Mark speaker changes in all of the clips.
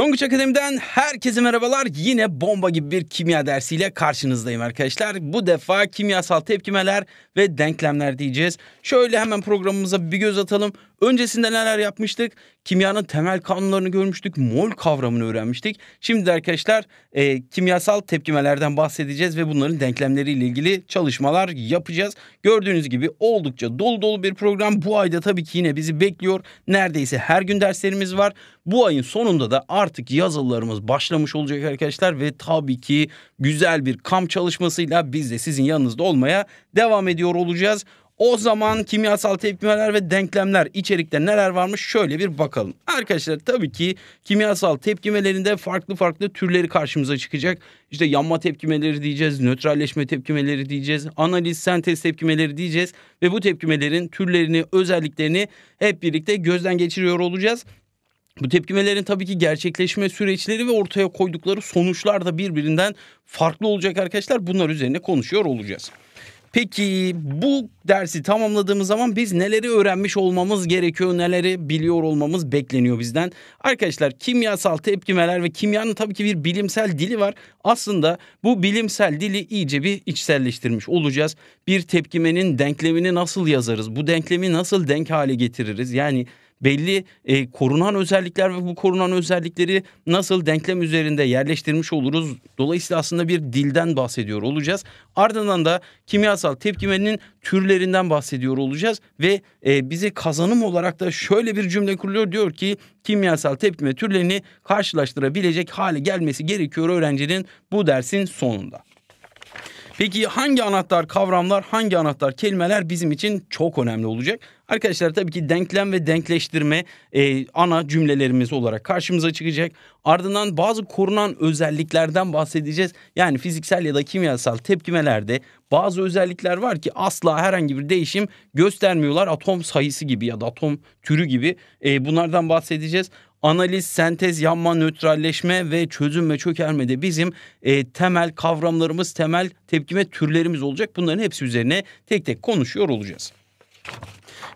Speaker 1: Tonguç Akademi'den herkese merhabalar. Yine bomba gibi bir kimya dersiyle karşınızdayım arkadaşlar. Bu defa kimyasal tepkimeler ve denklemler diyeceğiz. Şöyle hemen programımıza bir göz atalım. Öncesinde neler yapmıştık? Kimyanın temel kanunlarını görmüştük. Mol kavramını öğrenmiştik. Şimdi arkadaşlar e, kimyasal tepkimelerden bahsedeceğiz ve bunların denklemleriyle ilgili çalışmalar yapacağız. Gördüğünüz gibi oldukça dolu dolu bir program. Bu ayda tabii ki yine bizi bekliyor. Neredeyse her gün derslerimiz var. Bu ayın sonunda da artık yazılılarımız başlamış olacak arkadaşlar ve tabii ki güzel bir kamp çalışmasıyla biz de sizin yanınızda olmaya devam ediyor olacağız. O zaman kimyasal tepkimeler ve denklemler içerikte neler varmış şöyle bir bakalım. Arkadaşlar tabii ki kimyasal tepkimelerinde farklı farklı türleri karşımıza çıkacak. İşte yanma tepkimeleri diyeceğiz, nötralleşme tepkimeleri diyeceğiz, analiz, sentez tepkimeleri diyeceğiz ve bu tepkimelerin türlerini, özelliklerini hep birlikte gözden geçiriyor olacağız. Bu tepkimelerin tabii ki gerçekleşme süreçleri ve ortaya koydukları sonuçlar da birbirinden farklı olacak arkadaşlar. Bunlar üzerine konuşuyor olacağız. Peki bu dersi tamamladığımız zaman biz neleri öğrenmiş olmamız gerekiyor, neleri biliyor olmamız bekleniyor bizden? Arkadaşlar kimyasal tepkimeler ve kimyanın tabii ki bir bilimsel dili var. Aslında bu bilimsel dili iyice bir içselleştirmiş olacağız. Bir tepkimenin denklemini nasıl yazarız? Bu denklemi nasıl denk hale getiririz? Yani belli e, korunan özellikler ve bu korunan özellikleri nasıl denklem üzerinde yerleştirmiş oluruz. Dolayısıyla aslında bir dilden bahsediyor olacağız. Ardından da kimyasal tepkimenin türlerinden bahsediyor olacağız ve e, bize kazanım olarak da şöyle bir cümle kuruluyor diyor ki kimyasal tepkime türlerini karşılaştırabilecek hale gelmesi gerekiyor öğrencinin bu dersin sonunda. Peki hangi anahtar kavramlar, hangi anahtar kelimeler bizim için çok önemli olacak? Arkadaşlar tabii ki denklem ve denkleştirme e, ana cümlelerimiz olarak karşımıza çıkacak. Ardından bazı korunan özelliklerden bahsedeceğiz. Yani fiziksel ya da kimyasal tepkimelerde bazı özellikler var ki asla herhangi bir değişim göstermiyorlar. Atom sayısı gibi ya da atom türü gibi e, bunlardan bahsedeceğiz analiz, sentez, yanma, nötralleşme ve çözüm ve çökerme de bizim e, temel kavramlarımız, temel tepkime türlerimiz olacak. Bunların hepsi üzerine tek tek konuşuyor olacağız.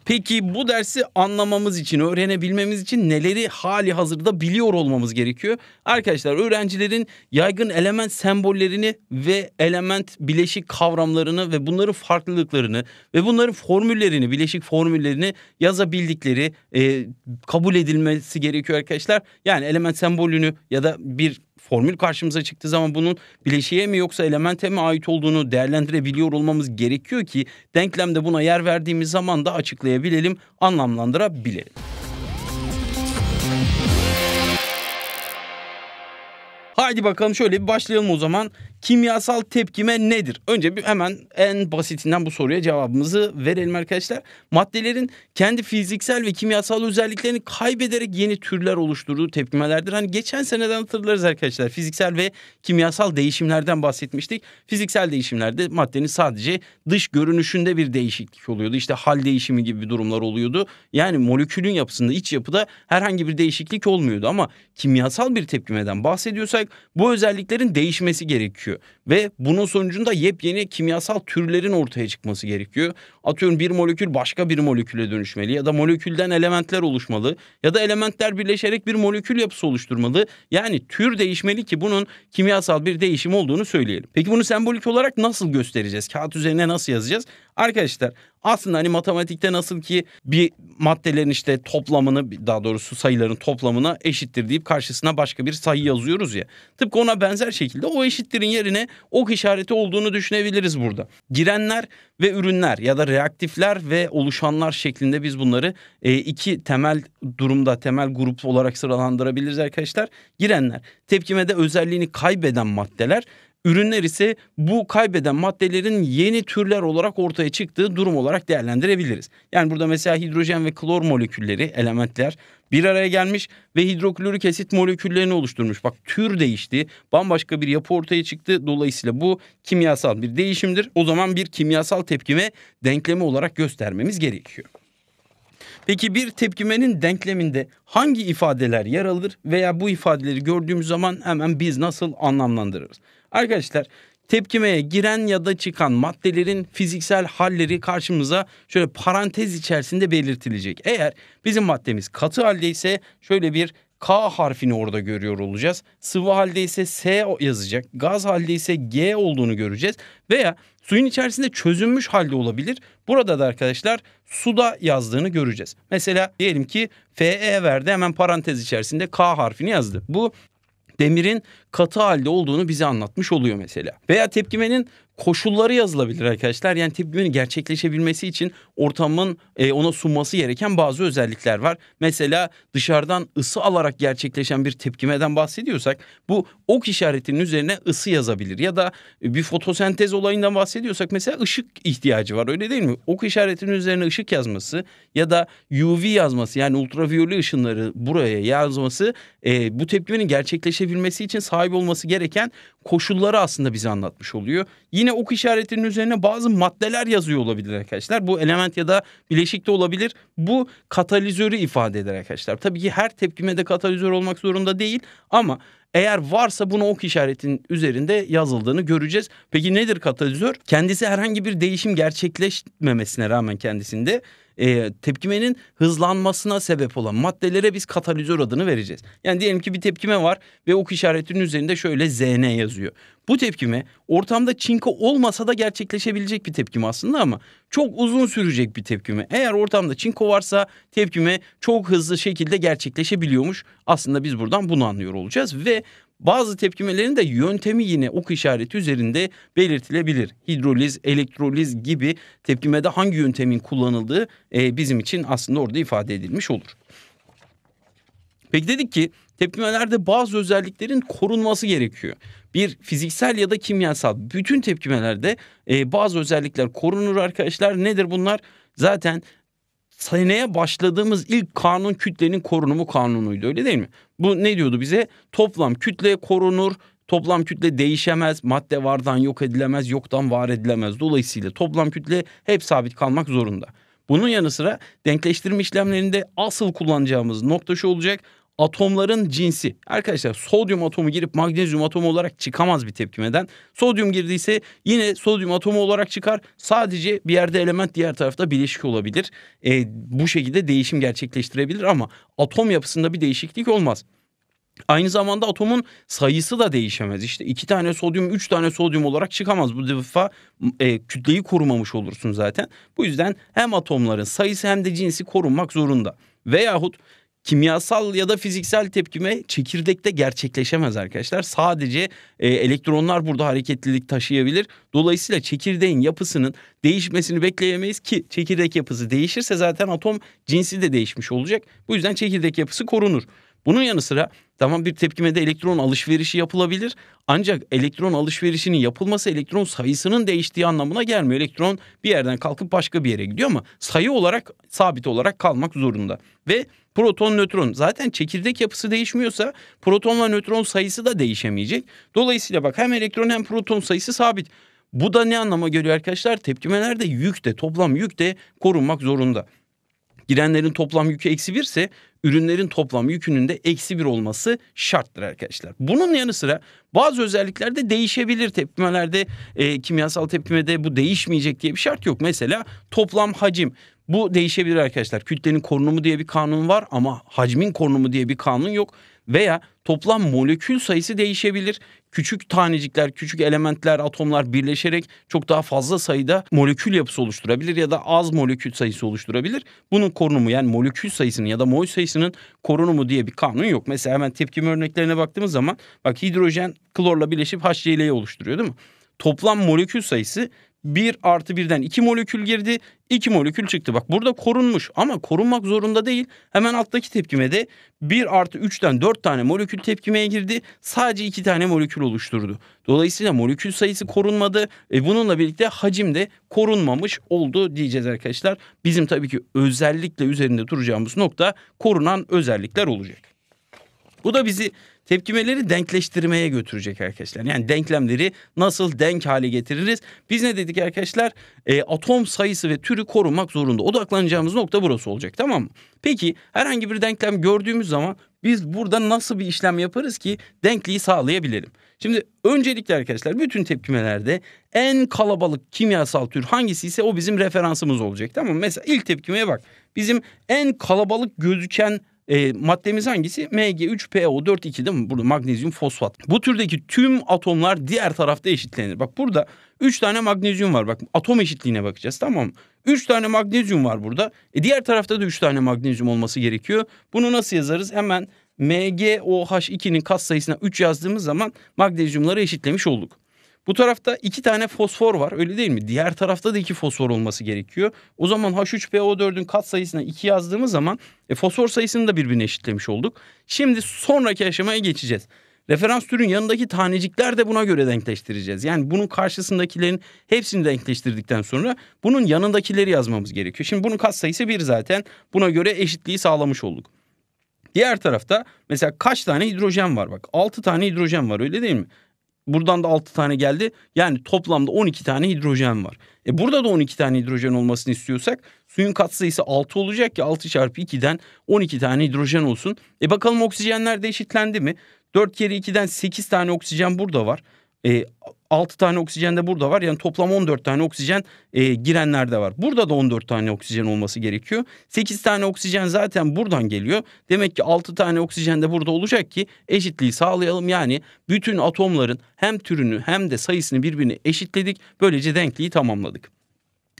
Speaker 1: Peki bu dersi anlamamız için, öğrenebilmemiz için neleri hali hazırda biliyor olmamız gerekiyor? Arkadaşlar öğrencilerin yaygın element sembollerini ve element bileşik kavramlarını ve bunların farklılıklarını ve bunların formüllerini, bileşik formüllerini yazabildikleri e, kabul edilmesi gerekiyor arkadaşlar. Yani element sembolünü ya da bir formül karşımıza çıktığı zaman bunun bileşiğe mi yoksa elemente mi ait olduğunu değerlendirebiliyor olmamız gerekiyor ki denklemde buna yer verdiğimiz zaman da açıklayabilelim, anlamlandırabilelim. Haydi bakalım şöyle bir başlayalım o zaman kimyasal tepkime nedir? Önce bir hemen en basitinden bu soruya cevabımızı verelim arkadaşlar. Maddelerin kendi fiziksel ve kimyasal özelliklerini kaybederek yeni türler oluşturduğu tepkimelerdir. Hani geçen seneden hatırlarız arkadaşlar. Fiziksel ve kimyasal değişimlerden bahsetmiştik. Fiziksel değişimlerde maddenin sadece dış görünüşünde bir değişiklik oluyordu. İşte hal değişimi gibi durumlar oluyordu. Yani molekülün yapısında, iç yapıda herhangi bir değişiklik olmuyordu ama kimyasal bir tepkimeden bahsediyorsak bu özelliklerin değişmesi gerekiyor gerekiyor. Ve bunun sonucunda yepyeni kimyasal türlerin ortaya çıkması gerekiyor. Atıyorum bir molekül başka bir moleküle dönüşmeli ya da molekülden elementler oluşmalı ya da elementler birleşerek bir molekül yapısı oluşturmalı. Yani tür değişmeli ki bunun kimyasal bir değişim olduğunu söyleyelim. Peki bunu sembolik olarak nasıl göstereceğiz? Kağıt üzerine nasıl yazacağız? Arkadaşlar aslında hani matematikte nasıl ki bir maddelerin işte toplamını daha doğrusu sayıların toplamına eşittir deyip karşısına başka bir sayı yazıyoruz ya. Tıpkı ona benzer şekilde o eşittirin yerine ok işareti olduğunu düşünebiliriz burada. Girenler ve ürünler ya da reaktifler ve oluşanlar şeklinde biz bunları e, iki temel durumda temel grup olarak sıralandırabiliriz arkadaşlar. Girenler tepkimede özelliğini kaybeden maddeler Ürünler ise bu kaybeden maddelerin yeni türler olarak ortaya çıktığı durum olarak değerlendirebiliriz. Yani burada mesela hidrojen ve klor molekülleri, elementler bir araya gelmiş ve hidroklorik asit moleküllerini oluşturmuş. Bak tür değişti, bambaşka bir yapı ortaya çıktı. Dolayısıyla bu kimyasal bir değişimdir. O zaman bir kimyasal tepkime denklemi olarak göstermemiz gerekiyor. Peki bir tepkimenin denkleminde hangi ifadeler yer alır veya bu ifadeleri gördüğümüz zaman hemen biz nasıl anlamlandırırız? Arkadaşlar tepkimeye giren ya da çıkan maddelerin fiziksel halleri karşımıza şöyle parantez içerisinde belirtilecek. Eğer bizim maddemiz katı halde ise şöyle bir K harfini orada görüyor olacağız. Sıvı halde ise S yazacak. Gaz halde ise G olduğunu göreceğiz. Veya suyun içerisinde çözünmüş halde olabilir. Burada da arkadaşlar suda yazdığını göreceğiz. Mesela diyelim ki FE verdi hemen parantez içerisinde K harfini yazdı. Bu demirin katı halde olduğunu bize anlatmış oluyor mesela. Veya tepkimenin koşulları yazılabilir arkadaşlar. Yani tebliğin gerçekleşebilmesi için ortamın e, ona sunması gereken bazı özellikler var. Mesela dışarıdan ısı alarak gerçekleşen bir tepkimeden bahsediyorsak bu ok işaretinin üzerine ısı yazabilir. Ya da e, bir fotosentez olayından bahsediyorsak mesela ışık ihtiyacı var öyle değil mi? Ok işaretinin üzerine ışık yazması ya da UV yazması yani ultraviyole ışınları buraya yazması e, bu tepkimenin gerçekleşebilmesi için sahip olması gereken koşulları aslında bize anlatmış oluyor. Yine Yine ok işaretinin üzerine bazı maddeler yazıyor olabilir arkadaşlar. Bu element ya da bileşik de olabilir. Bu katalizörü ifade eder arkadaşlar. Tabii ki her tepkime de katalizör olmak zorunda değil ama eğer varsa bunu ok işaretinin üzerinde yazıldığını göreceğiz. Peki nedir katalizör? Kendisi herhangi bir değişim gerçekleşmemesine rağmen kendisinde e, tepkimenin hızlanmasına sebep olan maddelere biz katalizör adını vereceğiz. Yani diyelim ki bir tepkime var ve ok işaretinin üzerinde şöyle ZN yazıyor. Bu tepkime ortamda çinko olmasa da gerçekleşebilecek bir tepkime aslında ama çok uzun sürecek bir tepkime. Eğer ortamda çinko varsa tepkime çok hızlı şekilde gerçekleşebiliyormuş. Aslında biz buradan bunu anlıyor olacağız ve bazı tepkimelerin de yöntemi yine ok işareti üzerinde belirtilebilir. Hidroliz, elektroliz gibi tepkimede hangi yöntemin kullanıldığı e, bizim için aslında orada ifade edilmiş olur. Peki dedik ki tepkimelerde bazı özelliklerin korunması gerekiyor. Bir fiziksel ya da kimyasal bütün tepkimelerde e, bazı özellikler korunur arkadaşlar. Nedir bunlar? Zaten seneye başladığımız ilk kanun kütlenin korunumu kanunuydu öyle değil mi? Bu ne diyordu bize? Toplam kütle korunur, toplam kütle değişemez, madde vardan yok edilemez, yoktan var edilemez. Dolayısıyla toplam kütle hep sabit kalmak zorunda. Bunun yanı sıra denkleştirme işlemlerinde asıl kullanacağımız nokta şu olacak atomların cinsi. Arkadaşlar sodyum atomu girip magnezyum atomu olarak çıkamaz bir tepkimeden. Sodyum girdiyse yine sodyum atomu olarak çıkar. Sadece bir yerde element diğer tarafta bileşik olabilir. E, bu şekilde değişim gerçekleştirebilir ama atom yapısında bir değişiklik olmaz. Aynı zamanda atomun sayısı da değişemez. İşte iki tane sodyum, üç tane sodyum olarak çıkamaz. Bu defa e, kütleyi korumamış olursun zaten. Bu yüzden hem atomların sayısı hem de cinsi korunmak zorunda. Veyahut kimyasal ya da fiziksel tepkime çekirdekte gerçekleşemez arkadaşlar. Sadece e, elektronlar burada hareketlilik taşıyabilir. Dolayısıyla çekirdeğin yapısının değişmesini bekleyemeyiz ki çekirdek yapısı değişirse zaten atom cinsi de değişmiş olacak. Bu yüzden çekirdek yapısı korunur. Bunun yanı sıra tamam bir tepkimede elektron alışverişi yapılabilir. Ancak elektron alışverişinin yapılması elektron sayısının değiştiği anlamına gelmiyor. Elektron bir yerden kalkıp başka bir yere gidiyor ama sayı olarak sabit olarak kalmak zorunda. Ve proton nötron zaten çekirdek yapısı değişmiyorsa proton ve nötron sayısı da değişemeyecek. Dolayısıyla bak hem elektron hem proton sayısı sabit. Bu da ne anlama geliyor arkadaşlar? Tepkimelerde yük de toplam yük de korunmak zorunda girenlerin toplam yükü eksi 1 ise ürünlerin toplam yükünün de eksi bir olması şarttır arkadaşlar. Bunun yanı sıra bazı özelliklerde değişebilir tepkimelerde e, kimyasal tepkimede bu değişmeyecek diye bir şart yok. Mesela toplam hacim bu değişebilir arkadaşlar. Kütlenin korunumu diye bir kanun var ama hacmin korunumu diye bir kanun yok veya toplam molekül sayısı değişebilir küçük tanecikler, küçük elementler, atomlar birleşerek çok daha fazla sayıda molekül yapısı oluşturabilir ya da az molekül sayısı oluşturabilir. Bunun korunumu yani molekül sayısının ya da mol sayısının korunumu diye bir kanun yok. Mesela hemen tepkim örneklerine baktığımız zaman bak hidrojen klorla birleşip HCl'yi oluşturuyor değil mi? Toplam molekül sayısı 1 artı 1'den 2 molekül girdi 2 molekül çıktı. Bak burada korunmuş ama korunmak zorunda değil. Hemen alttaki tepkimede 1 artı 3'ten 4 tane molekül tepkimeye girdi. Sadece 2 tane molekül oluşturdu. Dolayısıyla molekül sayısı korunmadı. E bununla birlikte hacim de korunmamış oldu diyeceğiz arkadaşlar. Bizim tabii ki özellikle üzerinde duracağımız nokta korunan özellikler olacak. Bu da bizi tepkimeleri denkleştirmeye götürecek arkadaşlar. Yani denklemleri nasıl denk hale getiririz? Biz ne dedik arkadaşlar? E, atom sayısı ve türü korunmak zorunda. Odaklanacağımız nokta burası olacak tamam mı? Peki herhangi bir denklem gördüğümüz zaman biz burada nasıl bir işlem yaparız ki denkliği sağlayabilelim? Şimdi öncelikle arkadaşlar bütün tepkimelerde en kalabalık kimyasal tür hangisi ise o bizim referansımız olacak. Tamam mı? Mesela ilk tepkimeye bak. Bizim en kalabalık gözüken e, maddemiz hangisi? Mg3PO4 değil mi? Burada magnezyum fosfat. Bu türdeki tüm atomlar diğer tarafta eşitlenir. Bak burada 3 tane magnezyum var. Bak atom eşitliğine bakacağız tamam mı? 3 tane magnezyum var burada. E, diğer tarafta da 3 tane magnezyum olması gerekiyor. Bunu nasıl yazarız? Hemen MgOH2'nin kat sayısına 3 yazdığımız zaman magnezyumları eşitlemiş olduk. Bu tarafta iki tane fosfor var öyle değil mi? Diğer tarafta da iki fosfor olması gerekiyor. O zaman H3PO4'ün kat sayısına iki yazdığımız zaman e, fosfor sayısını da birbirine eşitlemiş olduk. Şimdi sonraki aşamaya geçeceğiz. Referans türün yanındaki tanecikler de buna göre denkleştireceğiz. Yani bunun karşısındakilerin hepsini denkleştirdikten sonra bunun yanındakileri yazmamız gerekiyor. Şimdi bunun kat sayısı bir zaten. Buna göre eşitliği sağlamış olduk. Diğer tarafta mesela kaç tane hidrojen var bak. 6 tane hidrojen var öyle değil mi? Buradan da 6 tane geldi. Yani toplamda 12 tane hidrojen var. E burada da 12 tane hidrojen olmasını istiyorsak suyun katsayısı 6 olacak ki 6 çarpı 2'den 12 tane hidrojen olsun. E bakalım oksijenler de eşitlendi mi? 4 kere 2'den 8 tane oksijen burada var. E, 6 tane oksijen de burada var. Yani toplam 14 tane oksijen e, girenlerde var. Burada da 14 tane oksijen olması gerekiyor. 8 tane oksijen zaten buradan geliyor. Demek ki 6 tane oksijen de burada olacak ki eşitliği sağlayalım. Yani bütün atomların hem türünü hem de sayısını birbirine eşitledik. Böylece denkliği tamamladık.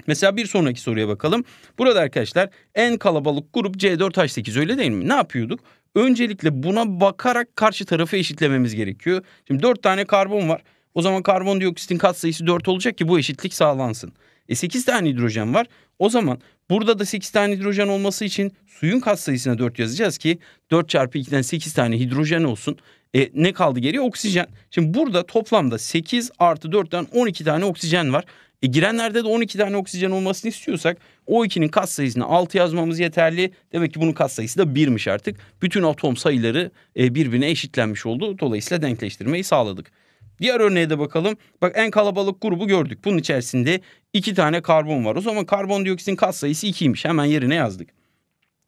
Speaker 1: Mesela bir sonraki soruya bakalım. Burada arkadaşlar en kalabalık grup C4H8 öyle değil mi? Ne yapıyorduk? Öncelikle buna bakarak karşı tarafı eşitlememiz gerekiyor. Şimdi 4 tane karbon var. O zaman karbondioksitin katsayısı 4 olacak ki bu eşitlik sağlansın. E 8 tane hidrojen var. O zaman burada da 8 tane hidrojen olması için suyun katsayısına 4 yazacağız ki 4 çarpı 2'den 8 tane hidrojen olsun. E, ne kaldı geriye? Oksijen. Şimdi burada toplamda 8 artı 4'ten 12 tane oksijen var. E, girenlerde de 12 tane oksijen olmasını istiyorsak o ikinin kat sayısını 6 yazmamız yeterli. Demek ki bunun kat sayısı da 1'miş artık. Bütün atom sayıları e, birbirine eşitlenmiş oldu. Dolayısıyla denkleştirmeyi sağladık. Diğer örneğe de bakalım. Bak en kalabalık grubu gördük. Bunun içerisinde iki tane karbon var. O zaman karbondioksitin kat sayısı 2'ymiş. Hemen yerine yazdık.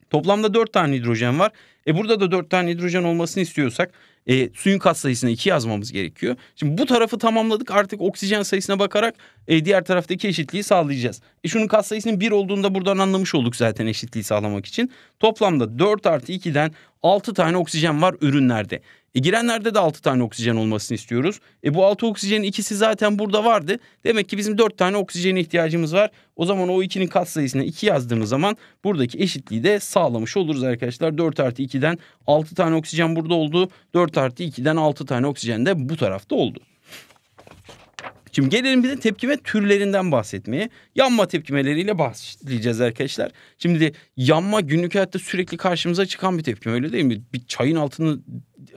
Speaker 1: Toplamda 4 tane hidrojen var. E burada da dört tane hidrojen olmasını istiyorsak e, suyun kat sayısını 2 yazmamız gerekiyor. Şimdi bu tarafı tamamladık artık oksijen sayısına bakarak e, diğer taraftaki eşitliği sağlayacağız. E şunun kat sayısının 1 olduğunda buradan anlamış olduk zaten eşitliği sağlamak için. Toplamda 4 artı 2'den 6 tane oksijen var ürünlerde. E girenlerde de 6 tane oksijen olmasını istiyoruz. E bu 6 oksijenin ikisi zaten burada vardı. Demek ki bizim 4 tane oksijene ihtiyacımız var. O zaman o 2'nin katsayısına 2 yazdığımız zaman buradaki eşitliği de sağlamış oluruz arkadaşlar. 4 artı 2 2'den 6 tane oksijen burada oldu. 4 artı 2'den 6 tane oksijen de bu tarafta oldu. Şimdi gelelim bir de tepkime türlerinden bahsetmeye. Yanma tepkimeleriyle bahsedeceğiz arkadaşlar. Şimdi yanma günlük hayatta sürekli karşımıza çıkan bir tepkime öyle değil mi? Bir çayın altını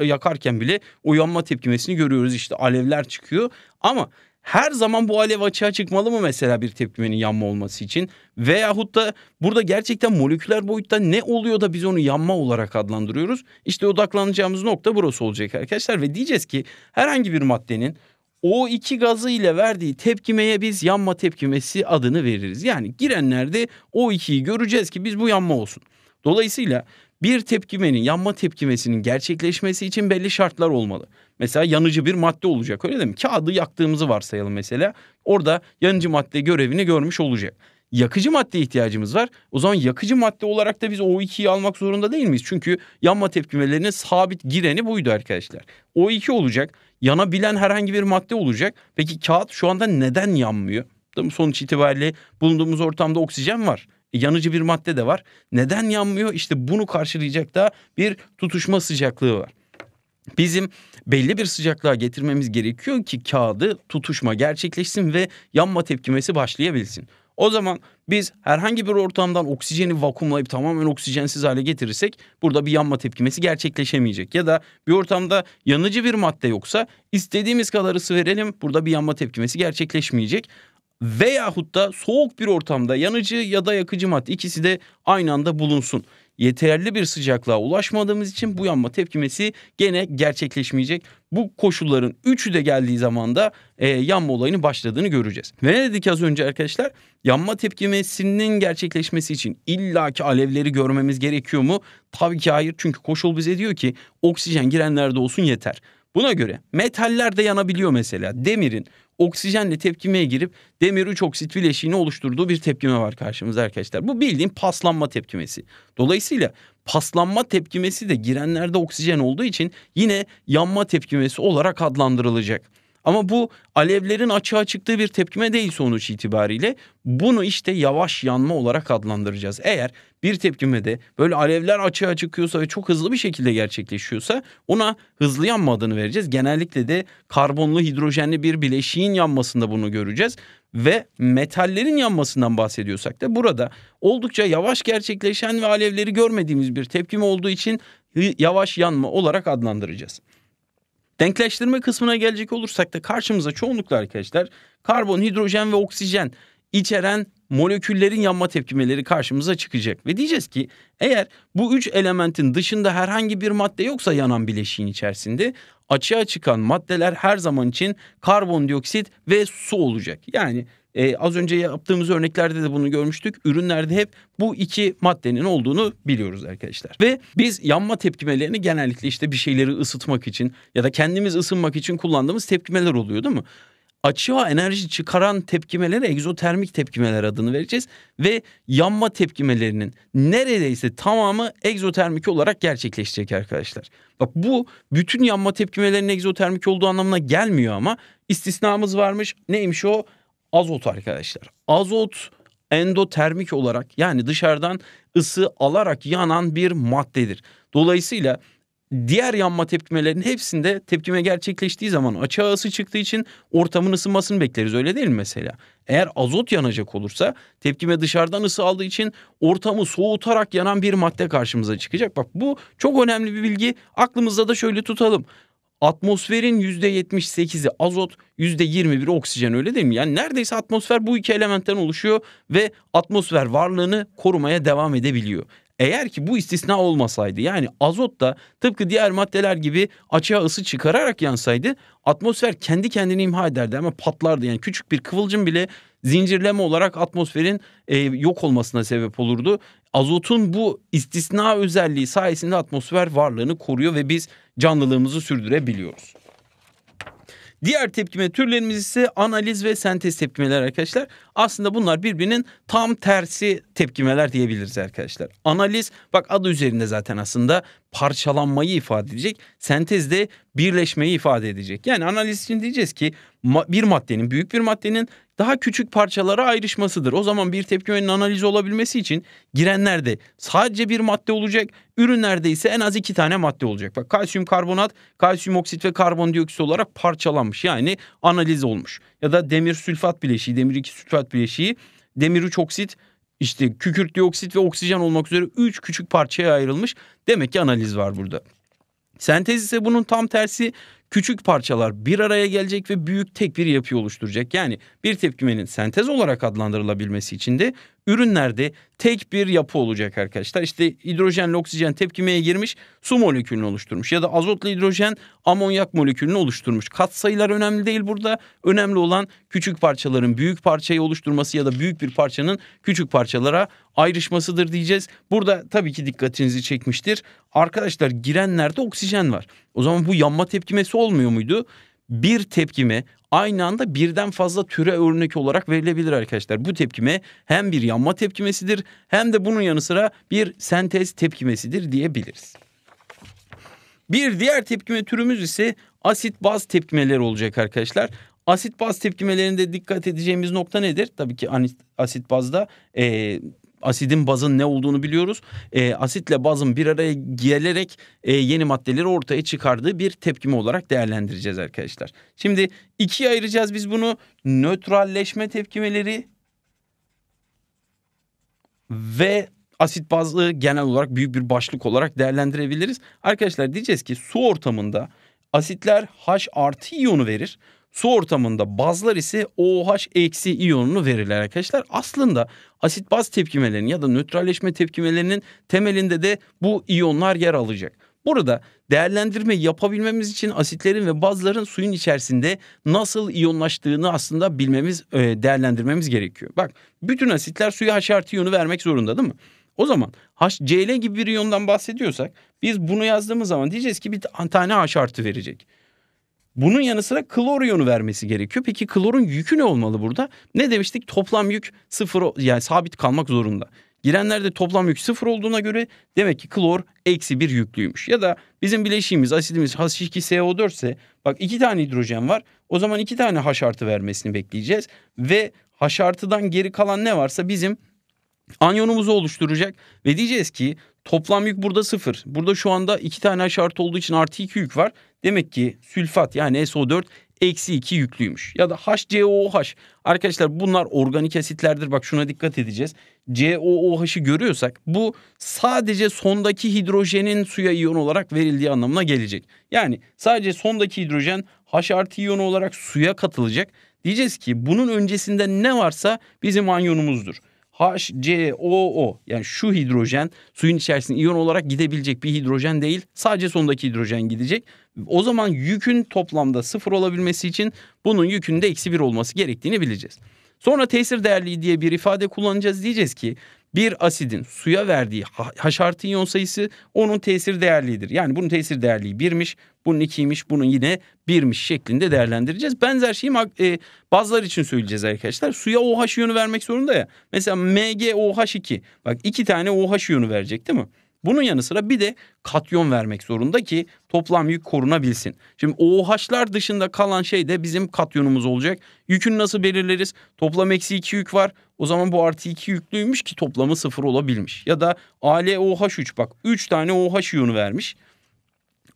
Speaker 1: yakarken bile o yanma tepkimesini görüyoruz işte alevler çıkıyor. Ama her zaman bu alev açığa çıkmalı mı mesela bir tepkimenin yanma olması için? Veyahut da burada gerçekten moleküler boyutta ne oluyor da biz onu yanma olarak adlandırıyoruz? İşte odaklanacağımız nokta burası olacak arkadaşlar ve diyeceğiz ki herhangi bir maddenin o iki gazı ile verdiği tepkimeye biz yanma tepkimesi adını veririz. Yani girenlerde o ikiyi göreceğiz ki biz bu yanma olsun. Dolayısıyla bir tepkimenin, yanma tepkimesinin gerçekleşmesi için belli şartlar olmalı. Mesela yanıcı bir madde olacak öyle değil mi? Kağıdı yaktığımızı varsayalım mesela. Orada yanıcı madde görevini görmüş olacak. Yakıcı madde ihtiyacımız var. O zaman yakıcı madde olarak da biz O2'yi almak zorunda değil miyiz? Çünkü yanma tepkimelerinin sabit gireni buydu arkadaşlar. O2 olacak. Yanabilen herhangi bir madde olacak. Peki kağıt şu anda neden yanmıyor? Sonuç itibariyle bulunduğumuz ortamda oksijen var yanıcı bir madde de var. Neden yanmıyor? İşte bunu karşılayacak da bir tutuşma sıcaklığı var. Bizim belli bir sıcaklığa getirmemiz gerekiyor ki kağıdı tutuşma gerçekleşsin ve yanma tepkimesi başlayabilsin. O zaman biz herhangi bir ortamdan oksijeni vakumlayıp tamamen oksijensiz hale getirirsek burada bir yanma tepkimesi gerçekleşemeyecek. Ya da bir ortamda yanıcı bir madde yoksa istediğimiz kadar ısı verelim burada bir yanma tepkimesi gerçekleşmeyecek veyahut da soğuk bir ortamda yanıcı ya da yakıcı madde ikisi de aynı anda bulunsun. Yeterli bir sıcaklığa ulaşmadığımız için bu yanma tepkimesi gene gerçekleşmeyecek. Bu koşulların üçü de geldiği zaman da e, yanma olayının başladığını göreceğiz. Ve ne dedik az önce arkadaşlar? Yanma tepkimesinin gerçekleşmesi için illaki alevleri görmemiz gerekiyor mu? Tabii ki hayır çünkü koşul bize diyor ki oksijen girenlerde olsun yeter. Buna göre metaller de yanabiliyor mesela. Demirin oksijenle tepkimeye girip demir 3 oksit bileşiğini oluşturduğu bir tepkime var karşımızda arkadaşlar. Bu bildiğin paslanma tepkimesi. Dolayısıyla paslanma tepkimesi de girenlerde oksijen olduğu için yine yanma tepkimesi olarak adlandırılacak. Ama bu alevlerin açığa çıktığı bir tepkime değil sonuç itibariyle. Bunu işte yavaş yanma olarak adlandıracağız. Eğer bir tepkime de böyle alevler açığa çıkıyorsa ve çok hızlı bir şekilde gerçekleşiyorsa ona hızlı yanma adını vereceğiz. Genellikle de karbonlu hidrojenli bir bileşiğin yanmasında bunu göreceğiz ve metallerin yanmasından bahsediyorsak da burada oldukça yavaş gerçekleşen ve alevleri görmediğimiz bir tepkime olduğu için yavaş yanma olarak adlandıracağız. Denkleştirme kısmına gelecek olursak da karşımıza çoğunlukla arkadaşlar karbon, hidrojen ve oksijen içeren moleküllerin yanma tepkimeleri karşımıza çıkacak. Ve diyeceğiz ki eğer bu üç elementin dışında herhangi bir madde yoksa yanan bileşiğin içerisinde açığa çıkan maddeler her zaman için karbondioksit ve su olacak. Yani e, az önce yaptığımız örneklerde de bunu görmüştük. Ürünlerde hep bu iki maddenin olduğunu biliyoruz arkadaşlar. Ve biz yanma tepkimelerini genellikle işte bir şeyleri ısıtmak için ya da kendimiz ısınmak için kullandığımız tepkimeler oluyor değil mi? açığa enerji çıkaran tepkimelere egzotermik tepkimeler adını vereceğiz ve yanma tepkimelerinin neredeyse tamamı egzotermik olarak gerçekleşecek arkadaşlar. Bak bu bütün yanma tepkimelerinin egzotermik olduğu anlamına gelmiyor ama istisnamız varmış. Neymiş o? Azot arkadaşlar. Azot endotermik olarak yani dışarıdan ısı alarak yanan bir maddedir. Dolayısıyla diğer yanma tepkimelerin hepsinde tepkime gerçekleştiği zaman açığa ısı çıktığı için ortamın ısınmasını bekleriz öyle değil mi mesela? Eğer azot yanacak olursa tepkime dışarıdan ısı aldığı için ortamı soğutarak yanan bir madde karşımıza çıkacak. Bak bu çok önemli bir bilgi aklımızda da şöyle tutalım. Atmosferin %78'i azot, %21'i oksijen öyle değil mi? Yani neredeyse atmosfer bu iki elementten oluşuyor ve atmosfer varlığını korumaya devam edebiliyor. Eğer ki bu istisna olmasaydı yani azot da tıpkı diğer maddeler gibi açığa ısı çıkararak yansaydı atmosfer kendi kendini imha ederdi ama patlardı. Yani küçük bir kıvılcım bile zincirleme olarak atmosferin e, yok olmasına sebep olurdu. Azotun bu istisna özelliği sayesinde atmosfer varlığını koruyor ve biz canlılığımızı sürdürebiliyoruz. Diğer tepkime türlerimiz ise analiz ve sentez tepkimeler arkadaşlar. Aslında bunlar birbirinin tam tersi tepkimeler diyebiliriz arkadaşlar. Analiz bak adı üzerinde zaten aslında parçalanmayı ifade edecek. Sentezde birleşmeyi ifade edecek. Yani analiz için diyeceğiz ki bir maddenin büyük bir maddenin daha küçük parçalara ayrışmasıdır. O zaman bir tepki yönünün analizi olabilmesi için girenlerde sadece bir madde olacak. Ürünlerde ise en az iki tane madde olacak. Bak kalsiyum karbonat, kalsiyum oksit ve karbondioksit olarak parçalanmış. Yani analiz olmuş. Ya da demir sülfat bileşiği, demir iki sülfat bileşiği, demir üç oksit, işte kükürt dioksit ve oksijen olmak üzere 3 küçük parçaya ayrılmış. Demek ki analiz var burada. Sentez ise bunun tam tersi küçük parçalar bir araya gelecek ve büyük tek bir yapı oluşturacak. Yani bir tepkimenin sentez olarak adlandırılabilmesi için de ürünlerde tek bir yapı olacak arkadaşlar. İşte hidrojenle oksijen tepkimeye girmiş su molekülünü oluşturmuş ya da azotla hidrojen amonyak molekülünü oluşturmuş. Kat sayılar önemli değil burada. Önemli olan küçük parçaların büyük parçayı oluşturması ya da büyük bir parçanın küçük parçalara ayrışmasıdır diyeceğiz. Burada tabii ki dikkatinizi çekmiştir. Arkadaşlar girenlerde oksijen var. O zaman bu yanma tepkimesi olmuyor muydu? Bir tepkime aynı anda birden fazla türe örnek olarak verilebilir arkadaşlar. Bu tepkime hem bir yanma tepkimesidir hem de bunun yanı sıra bir sentez tepkimesidir diyebiliriz. Bir diğer tepkime türümüz ise asit baz tepkimeleri olacak arkadaşlar. Asit baz tepkimelerinde dikkat edeceğimiz nokta nedir? Tabii ki asit bazda e, asidin bazın ne olduğunu biliyoruz. E, asitle bazın bir araya gelerek e, yeni maddeleri ortaya çıkardığı bir tepkime olarak değerlendireceğiz arkadaşlar. Şimdi ikiye ayıracağız biz bunu. Nötralleşme tepkimeleri ve asit bazlı genel olarak büyük bir başlık olarak değerlendirebiliriz. Arkadaşlar diyeceğiz ki su ortamında asitler H artı iyonu verir. Su ortamında bazlar ise OH eksi iyonunu verirler arkadaşlar. Aslında asit baz tepkimelerinin ya da nötralleşme tepkimelerinin temelinde de bu iyonlar yer alacak. Burada değerlendirme yapabilmemiz için asitlerin ve bazların suyun içerisinde nasıl iyonlaştığını aslında bilmemiz, e, değerlendirmemiz gerekiyor. Bak bütün asitler suya H artı iyonu vermek zorunda değil mi? O zaman HCl gibi bir iyondan bahsediyorsak biz bunu yazdığımız zaman diyeceğiz ki bir tane H artı verecek. Bunun yanı sıra klor iyonu vermesi gerekiyor. Peki klorun yükü ne olmalı burada? Ne demiştik? Toplam yük sıfır yani sabit kalmak zorunda. Girenlerde toplam yük sıfır olduğuna göre demek ki klor eksi bir yüklüymüş. Ya da bizim bileşiğimiz asidimiz H2SO4 ise bak iki tane hidrojen var. O zaman iki tane H artı vermesini bekleyeceğiz. Ve H artıdan geri kalan ne varsa bizim anyonumuzu oluşturacak. Ve diyeceğiz ki Toplam yük burada sıfır. Burada şu anda iki tane H olduğu için artı iki yük var. Demek ki sülfat yani SO4 eksi iki yüklüymüş. Ya da HCOOH. Arkadaşlar bunlar organik asitlerdir. Bak şuna dikkat edeceğiz. COOH'ı görüyorsak bu sadece sondaki hidrojenin suya iyon olarak verildiği anlamına gelecek. Yani sadece sondaki hidrojen H artı iyonu olarak suya katılacak. Diyeceğiz ki bunun öncesinde ne varsa bizim anyonumuzdur. HCOO yani şu hidrojen suyun içerisinde iyon olarak gidebilecek bir hidrojen değil. Sadece sondaki hidrojen gidecek. O zaman yükün toplamda sıfır olabilmesi için bunun yükünde eksi bir olması gerektiğini bileceğiz. Sonra tesir değerliği diye bir ifade kullanacağız. Diyeceğiz ki bir asidin suya verdiği haş artı iyon sayısı onun tesir değerliğidir. Yani bunun tesir değerliği birmiş bunun ikiymiş, bunun yine birmiş şeklinde değerlendireceğiz. Benzer şeyi e, bazılar için söyleyeceğiz arkadaşlar. Suya OH iyonu vermek zorunda ya. Mesela MgOH2. Bak iki tane OH iyonu verecek değil mi? Bunun yanı sıra bir de katyon vermek zorunda ki toplam yük korunabilsin. Şimdi OH'lar dışında kalan şey de bizim katyonumuz olacak. Yükünü nasıl belirleriz? Toplam eksi 2 yük var. O zaman bu artı 2 yüklüymüş ki toplamı sıfır olabilmiş. Ya da ALOH3 bak 3 tane OH iyonu vermiş.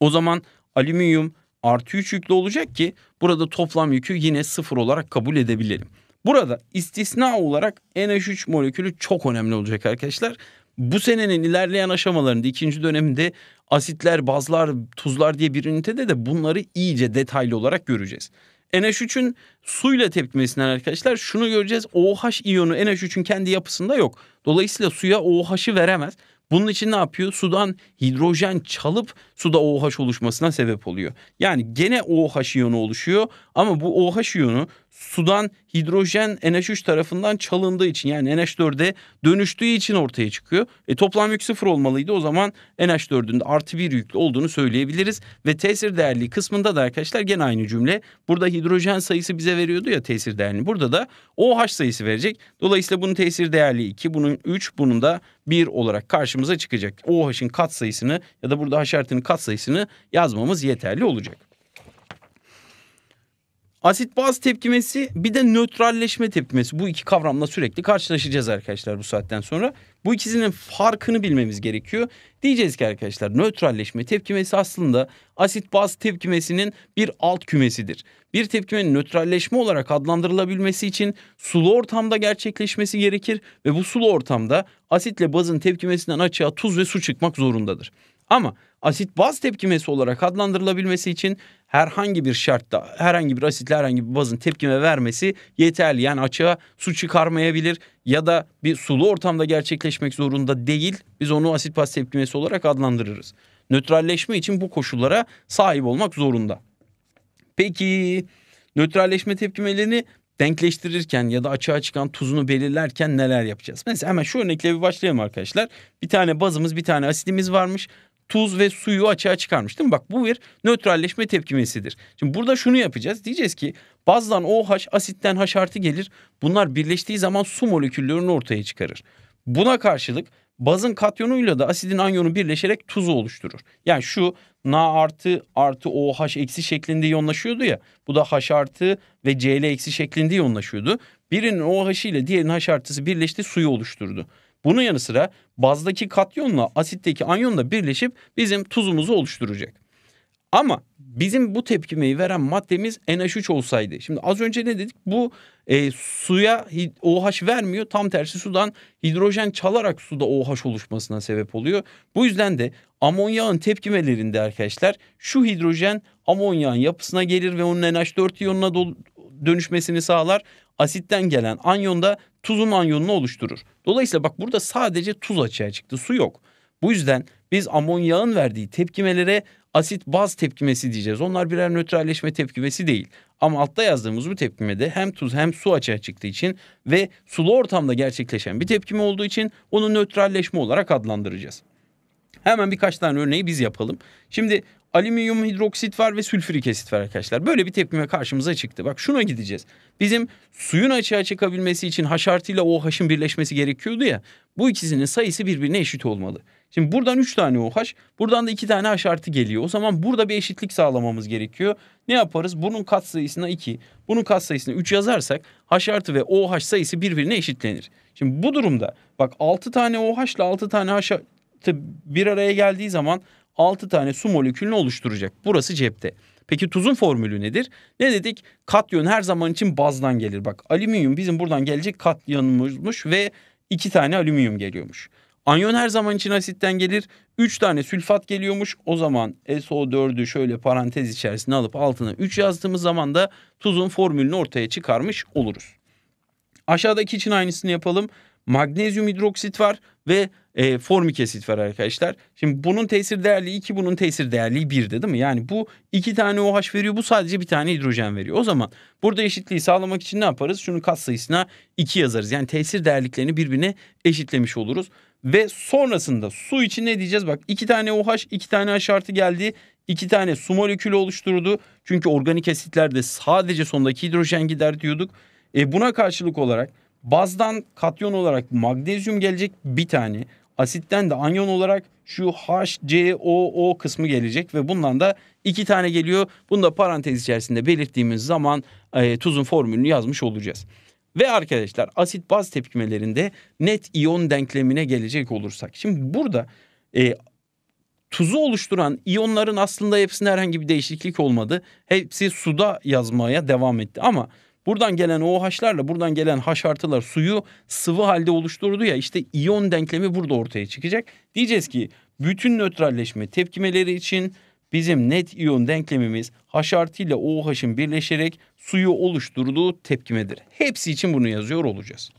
Speaker 1: O zaman alüminyum artı 3 yüklü olacak ki burada toplam yükü yine sıfır olarak kabul edebilirim. Burada istisna olarak NH3 molekülü çok önemli olacak arkadaşlar. Bu senenin ilerleyen aşamalarında ikinci dönemde asitler, bazlar, tuzlar diye bir ünitede de bunları iyice detaylı olarak göreceğiz. NH3'ün suyla tepkimesinden arkadaşlar şunu göreceğiz. OH iyonu NH3'ün kendi yapısında yok. Dolayısıyla suya OH'ı veremez. Bunun için ne yapıyor? Sudan hidrojen çalıp suda OH oluşmasına sebep oluyor. Yani gene OH iyonu oluşuyor ama bu OH iyonu sudan hidrojen NH3 tarafından çalındığı için yani NH4'e dönüştüğü için ortaya çıkıyor. E, toplam yük sıfır olmalıydı o zaman NH4'ün de artı bir yüklü olduğunu söyleyebiliriz. Ve tesir değerli kısmında da arkadaşlar gene aynı cümle. Burada hidrojen sayısı bize veriyordu ya tesir değerini Burada da OH sayısı verecek. Dolayısıyla bunun tesir değerli 2, bunun 3, bunun da 1 olarak karşımıza çıkacak. OH'ın kat sayısını ya da burada H artının kat sayısını yazmamız yeterli olacak. Asit baz tepkimesi bir de nötralleşme tepkimesi. Bu iki kavramla sürekli karşılaşacağız arkadaşlar bu saatten sonra. Bu ikisinin farkını bilmemiz gerekiyor. Diyeceğiz ki arkadaşlar nötralleşme tepkimesi aslında asit baz tepkimesinin bir alt kümesidir. Bir tepkimenin nötralleşme olarak adlandırılabilmesi için sulu ortamda gerçekleşmesi gerekir ve bu sulu ortamda asitle bazın tepkimesinden açığa tuz ve su çıkmak zorundadır. Ama asit baz tepkimesi olarak adlandırılabilmesi için herhangi bir şartta herhangi bir asitle herhangi bir bazın tepkime vermesi yeterli. Yani açığa su çıkarmayabilir ya da bir sulu ortamda gerçekleşmek zorunda değil. Biz onu asit baz tepkimesi olarak adlandırırız. Nötralleşme için bu koşullara sahip olmak zorunda. Peki nötralleşme tepkimelerini denkleştirirken ya da açığa çıkan tuzunu belirlerken neler yapacağız? Mesela hemen şu örnekle bir başlayalım arkadaşlar. Bir tane bazımız bir tane asidimiz varmış tuz ve suyu açığa çıkarmış değil mi? Bak bu bir nötralleşme tepkimesidir. Şimdi burada şunu yapacağız. Diyeceğiz ki bazdan OH asitten H artı gelir. Bunlar birleştiği zaman su moleküllerini ortaya çıkarır. Buna karşılık bazın katyonuyla da asidin anyonu birleşerek tuzu oluşturur. Yani şu Na artı artı OH eksi şeklinde iyonlaşıyordu ya. Bu da H artı ve Cl eksi şeklinde iyonlaşıyordu. Birinin OH ile diğerinin H artısı birleşti suyu oluşturdu. Bunun yanı sıra bazdaki katyonla asitteki anyon da birleşip bizim tuzumuzu oluşturacak. Ama bizim bu tepkimeyi veren maddemiz NH3 olsaydı. Şimdi az önce ne dedik? Bu e, suya OH vermiyor. Tam tersi sudan hidrojen çalarak suda OH oluşmasına sebep oluyor. Bu yüzden de amonyağın tepkimelerinde arkadaşlar şu hidrojen amonyağın yapısına gelir ve onun NH4 iyonuna dönüşmesini sağlar. Asitten gelen anyon da tuzun anyonunu oluşturur. Dolayısıyla bak burada sadece tuz açığa çıktı. Su yok. Bu yüzden biz amonyağın verdiği tepkimelere asit baz tepkimesi diyeceğiz. Onlar birer nötralleşme tepkimesi değil. Ama altta yazdığımız bu tepkimede hem tuz hem su açığa çıktığı için ve sulu ortamda gerçekleşen bir tepkime olduğu için onu nötralleşme olarak adlandıracağız. Hemen birkaç tane örneği biz yapalım. Şimdi alüminyum hidroksit var ve sülfürik asit var arkadaşlar. Böyle bir tepkime karşımıza çıktı. Bak şuna gideceğiz. Bizim suyun açığa çıkabilmesi için haşartıyla O OH'ın birleşmesi gerekiyordu ya. Bu ikisinin sayısı birbirine eşit olmalı. Şimdi buradan 3 tane OH, buradan da 2 tane haşartı geliyor. O zaman burada bir eşitlik sağlamamız gerekiyor. Ne yaparız? Bunun kat sayısına 2, bunun kat sayısına 3 yazarsak haşartı artı ve OH sayısı birbirine eşitlenir. Şimdi bu durumda bak 6 tane OH ile 6 tane haşartı bir araya geldiği zaman 6 tane su molekülünü oluşturacak. Burası cepte. Peki tuzun formülü nedir? Ne dedik? Katyon her zaman için bazdan gelir. Bak alüminyum bizim buradan gelecek katyonumuzmuş ve 2 tane alüminyum geliyormuş. Anyon her zaman için asitten gelir. 3 tane sülfat geliyormuş. O zaman SO4'ü şöyle parantez içerisine alıp altına 3 yazdığımız zaman da tuzun formülünü ortaya çıkarmış oluruz. Aşağıdaki için aynısını yapalım. Magnezyum hidroksit var ve e, formik asit var arkadaşlar. Şimdi bunun tesir değerli 2 bunun tesir değerli 1'de değil mi? Yani bu iki tane OH veriyor bu sadece bir tane hidrojen veriyor. O zaman burada eşitliği sağlamak için ne yaparız? Şunun kat sayısına 2 yazarız. Yani tesir değerliklerini birbirine eşitlemiş oluruz. Ve sonrasında su için ne diyeceğiz? Bak iki tane OH iki tane H artı geldi. İki tane su molekülü oluşturdu. Çünkü organik asitlerde sadece sondaki hidrojen gider diyorduk. E buna karşılık olarak Bazdan katyon olarak magnezyum gelecek bir tane. Asitten de anyon olarak şu HCOO kısmı gelecek ve bundan da iki tane geliyor. Bunu da parantez içerisinde belirttiğimiz zaman e, tuzun formülünü yazmış olacağız. Ve arkadaşlar asit baz tepkimelerinde net iyon denklemine gelecek olursak. Şimdi burada e, tuzu oluşturan iyonların aslında hepsinde herhangi bir değişiklik olmadı. Hepsi suda yazmaya devam etti ama Buradan gelen OH'larla buradan gelen H artılar suyu sıvı halde oluşturdu ya işte iyon denklemi burada ortaya çıkacak. Diyeceğiz ki bütün nötralleşme tepkimeleri için bizim net iyon denklemimiz H artı ile OH'ın birleşerek suyu oluşturduğu tepkimedir. Hepsi için bunu yazıyor olacağız.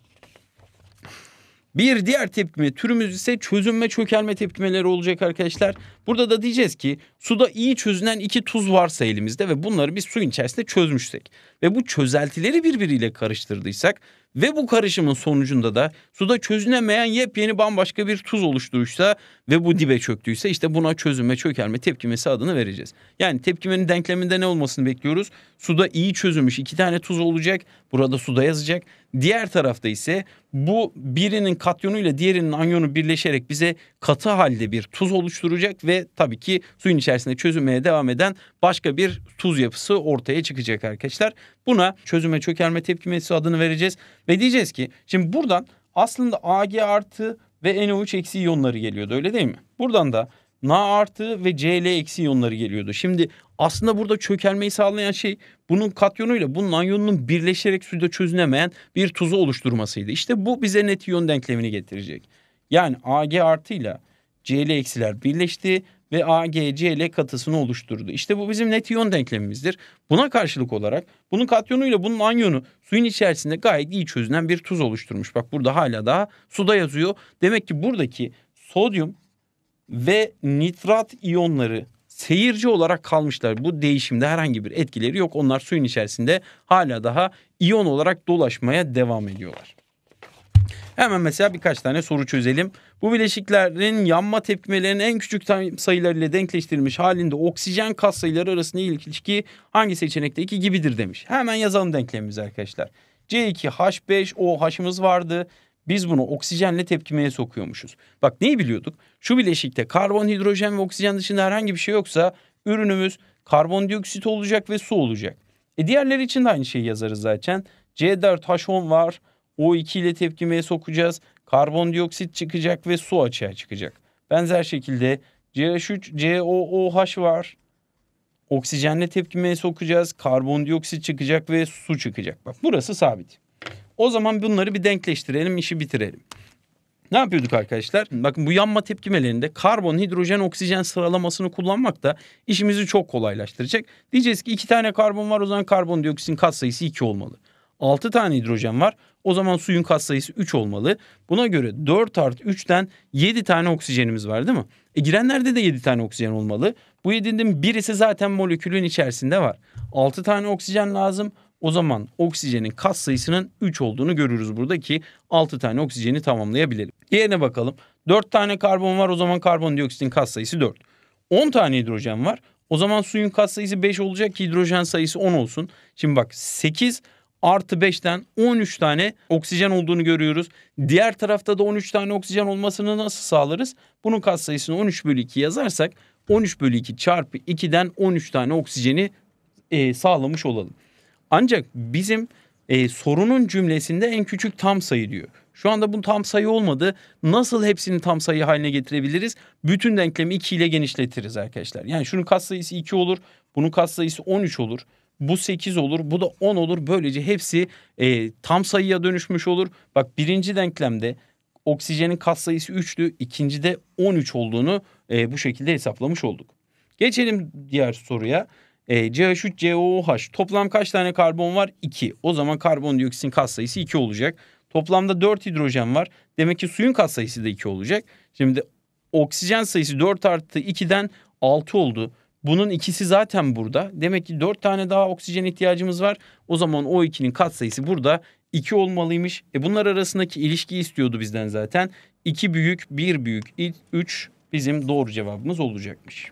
Speaker 1: Bir diğer tepkime türümüz ise çözünme çökelme tepkimeleri olacak arkadaşlar. Burada da diyeceğiz ki suda iyi çözünen iki tuz varsa elimizde ve bunları biz suyun içerisinde çözmüşsek ve bu çözeltileri birbiriyle karıştırdıysak ve bu karışımın sonucunda da suda çözünemeyen yepyeni bambaşka bir tuz oluşturuşsa ve bu dibe çöktüyse işte buna çözünme, çökelme, tepkimesi adını vereceğiz. Yani tepkimenin denkleminde ne olmasını bekliyoruz? Suda iyi çözülmüş iki tane tuz olacak. Burada suda yazacak. Diğer tarafta ise bu birinin katyonuyla diğerinin anyonu birleşerek bize katı halde bir tuz oluşturacak ve tabii ki suyun içerisinde çözünmeye devam eden başka bir tuz yapısı ortaya çıkacak arkadaşlar. Buna çözüme çökerme tepkimesi adını vereceğiz ve diyeceğiz ki şimdi buradan aslında Ag artı ve NO3 eksi iyonları geliyordu öyle değil mi? Buradan da Na artı ve Cl eksi iyonları geliyordu. Şimdi aslında burada çökelmeyi sağlayan şey bunun katyonuyla bunun anyonunun birleşerek suda çözünemeyen bir tuzu oluşturmasıydı. İşte bu bize net iyon denklemini getirecek. Yani Ag artı ile Cl eksiler birleşti ve AGC ile katısını oluşturdu. İşte bu bizim net iyon denklemimizdir. Buna karşılık olarak bunun katyonuyla bunun anyonu suyun içerisinde gayet iyi çözünen bir tuz oluşturmuş. Bak burada hala daha suda yazıyor. Demek ki buradaki sodyum ve nitrat iyonları seyirci olarak kalmışlar. Bu değişimde herhangi bir etkileri yok. Onlar suyun içerisinde hala daha iyon olarak dolaşmaya devam ediyorlar. Hemen mesela birkaç tane soru çözelim. Bu bileşiklerin yanma tepkimelerinin en küçük sayılarıyla denkleştirilmiş halinde oksijen kas sayıları arasında ilişki hangi seçenekte iki gibidir demiş. Hemen yazalım denklemimizi arkadaşlar. C2H5OH'ımız O vardı. Biz bunu oksijenle tepkimeye sokuyormuşuz. Bak neyi biliyorduk? Şu bileşikte karbon, hidrojen ve oksijen dışında herhangi bir şey yoksa ürünümüz karbondioksit olacak ve su olacak. E diğerleri için de aynı şeyi yazarız zaten. C4H10 var. O2 ile tepkimeye sokacağız karbondioksit çıkacak ve su açığa çıkacak. Benzer şekilde CH3, COOH var. Oksijenle tepkimeye sokacağız. Karbondioksit çıkacak ve su çıkacak. Bak burası sabit. O zaman bunları bir denkleştirelim, işi bitirelim. Ne yapıyorduk arkadaşlar? Bakın bu yanma tepkimelerinde karbon, hidrojen, oksijen sıralamasını kullanmak da işimizi çok kolaylaştıracak. Diyeceğiz ki iki tane karbon var o zaman karbondioksitin katsayısı 2 olmalı. 6 tane hidrojen var. O zaman suyun katsayısı 3 olmalı. Buna göre 4 art 3'ten 7 tane oksijenimiz var değil mi? E girenlerde de 7 tane oksijen olmalı. Bu 7'nin birisi zaten molekülün içerisinde var. 6 tane oksijen lazım. O zaman oksijenin kat sayısının 3 olduğunu görürüz burada ki 6 tane oksijeni tamamlayabilelim. Diğerine bakalım. 4 tane karbon var o zaman karbondioksitin kat sayısı 4. 10 tane hidrojen var. O zaman suyun kat sayısı 5 olacak ki hidrojen sayısı 10 olsun. Şimdi bak 8 artı 5'ten 13 tane oksijen olduğunu görüyoruz. Diğer tarafta da 13 tane oksijen olmasını nasıl sağlarız? Bunun katsayısını 13 bölü 2 yazarsak 13 bölü 2 çarpı 2'den 13 tane oksijeni e, sağlamış olalım. Ancak bizim e, sorunun cümlesinde en küçük tam sayı diyor. Şu anda bu tam sayı olmadı. Nasıl hepsini tam sayı haline getirebiliriz? Bütün denklemi 2 ile genişletiriz arkadaşlar. Yani şunun katsayısı 2 olur. Bunun katsayısı 13 olur bu 8 olur, bu da 10 olur. Böylece hepsi e, tam sayıya dönüşmüş olur. Bak birinci denklemde oksijenin kat sayısı 3'tü, ikincide 13 olduğunu e, bu şekilde hesaplamış olduk. Geçelim diğer soruya. E, CH3, COOH toplam kaç tane karbon var? 2. O zaman karbondioksitin kat sayısı 2 olacak. Toplamda 4 hidrojen var. Demek ki suyun kat sayısı da 2 olacak. Şimdi oksijen sayısı 4 artı 2'den 6 oldu. Bunun ikisi zaten burada. Demek ki dört tane daha oksijen ihtiyacımız var. O zaman o ikinin katsayısı burada iki olmalıymış. E bunlar arasındaki ilişki istiyordu bizden zaten. 2 büyük, bir büyük, üç bizim doğru cevabımız olacakmış.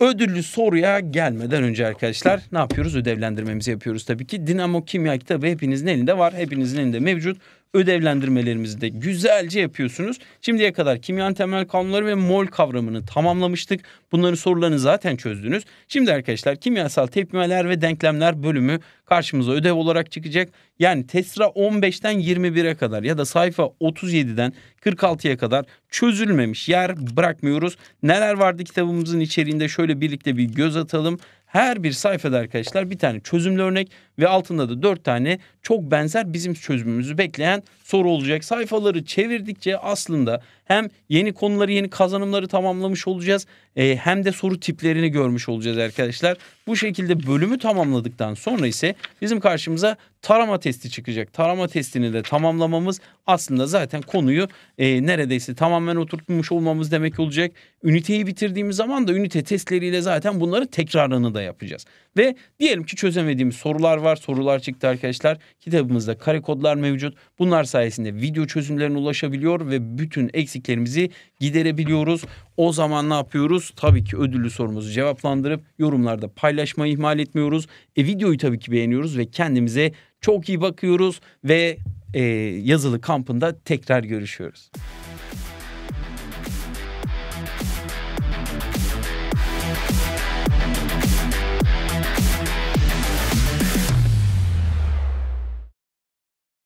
Speaker 1: Ödüllü soruya gelmeden önce arkadaşlar ne yapıyoruz? Ödevlendirmemizi yapıyoruz tabii ki. Dinamo Kimya kitabı hepinizin elinde var. Hepinizin elinde mevcut ödevlendirmelerimizi de güzelce yapıyorsunuz. Şimdiye kadar kimyanın temel kanunları ve mol kavramını tamamlamıştık. Bunların sorularını zaten çözdünüz. Şimdi arkadaşlar kimyasal tepmeler ve denklemler bölümü karşımıza ödev olarak çıkacak. Yani TESRA 15'ten 21'e kadar ya da sayfa 37'den 46'ya kadar çözülmemiş yer bırakmıyoruz. Neler vardı kitabımızın içeriğinde şöyle birlikte bir göz atalım. Her bir sayfada arkadaşlar bir tane çözümlü örnek ve altında da dört tane çok benzer bizim çözümümüzü bekleyen soru olacak. Sayfaları çevirdikçe aslında hem yeni konuları, yeni kazanımları tamamlamış olacağız. E, hem de soru tiplerini görmüş olacağız arkadaşlar. Bu şekilde bölümü tamamladıktan sonra ise bizim karşımıza tarama testi çıkacak. Tarama testini de tamamlamamız aslında zaten konuyu e, neredeyse tamamen oturtmuş olmamız demek olacak. Üniteyi bitirdiğimiz zaman da ünite testleriyle zaten bunları tekrarını da yapacağız. Ve diyelim ki çözemediğimiz sorular var. Sorular çıktı arkadaşlar. Kitabımızda kare kodlar mevcut. Bunlar sayesinde video çözümlerine ulaşabiliyor ve bütün eksik eksiklerimizi giderebiliyoruz. O zaman ne yapıyoruz? Tabii ki ödüllü sorumuzu cevaplandırıp yorumlarda paylaşmayı ihmal etmiyoruz. E, videoyu tabii ki beğeniyoruz ve kendimize çok iyi bakıyoruz ve e, yazılı kampında tekrar görüşüyoruz.